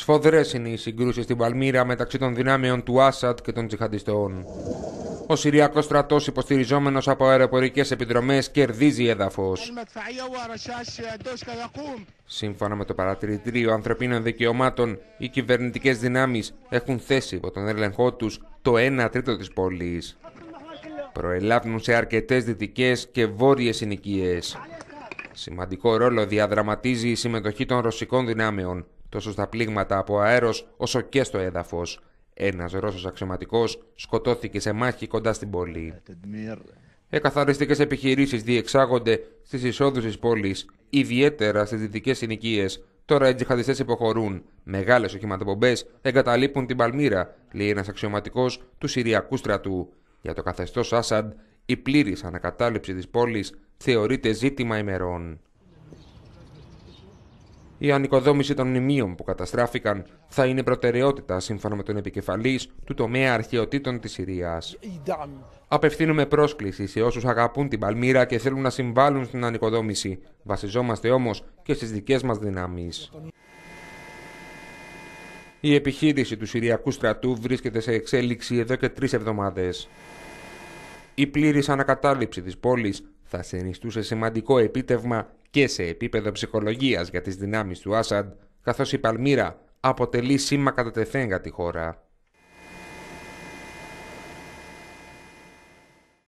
Σφοδρές είναι οι συγκρούσεις στην Παλμύρα μεταξύ των δυνάμεων του Άσαντ και των τζιχαντιστών. Ο Συριακός στρατός, υποστηριζόμενος από αεροπορικές επιδρομές, κερδίζει έδαφος. Σύμφωνα με το παρατηρητήριο ανθρωπίνων δικαιωμάτων, οι κυβερνητικές δυνάμεις έχουν θέσει υπό τον έλεγχό τους το 1 τρίτο της πόλης. Προελάβουν σε αρκετές δυτικές και βόρειες συνοικίες. Σημαντικό ρόλο διαδραματίζει η συμμετοχή των ρωσικών δυνάμεων τόσο στα πλήγματα από αέρος όσο και στο έδαφος, ένας Ρώσος αξιωματικός σκοτώθηκε σε μάχη κοντά στην πόλη. Εκαθαριστικές επιχειρήσεις διεξάγονται στις εισόδους της πόλης, ιδιαίτερα στις δυτικές συνοικίες. Τώρα οι τζιχαδιστέ υποχωρούν. Μεγάλες οχηματοπομπές εγκαταλείπουν την Παλμύρα, λέει ένας αξιωματικός του Συριακού στρατού. Για το καθεστώς Άσαντ, η πλήρης ανακατάληψη της πόλης θεωρείται ζήτημα ημερών. Η ανοικοδόμηση των μνημείων που καταστράφηκαν θα είναι προτεραιότητα σύμφωνα με τον επικεφαλής του τομέα αρχαιοτήτων της Συρίας. Απευθύνουμε πρόσκληση σε όσους αγαπούν την Παλμύρα και θέλουν να συμβάλλουν στην ανοικοδόμηση. Βασιζόμαστε όμως και στις δικές μας δυνάμεις. Η επιχείρηση του Συριακού στρατού βρίσκεται σε εξέλιξη εδώ και τρεις εβδομάδες. Η πλήρης ανακατάληψη της πόλης θα συνιστούσε σημαντικό επίτευγμα και σε επίπεδο ψυχολογίας για τις δυνάμεις του Άσαντ, καθώς η Παλμύρα αποτελεί σήμα κατά για τη χώρα.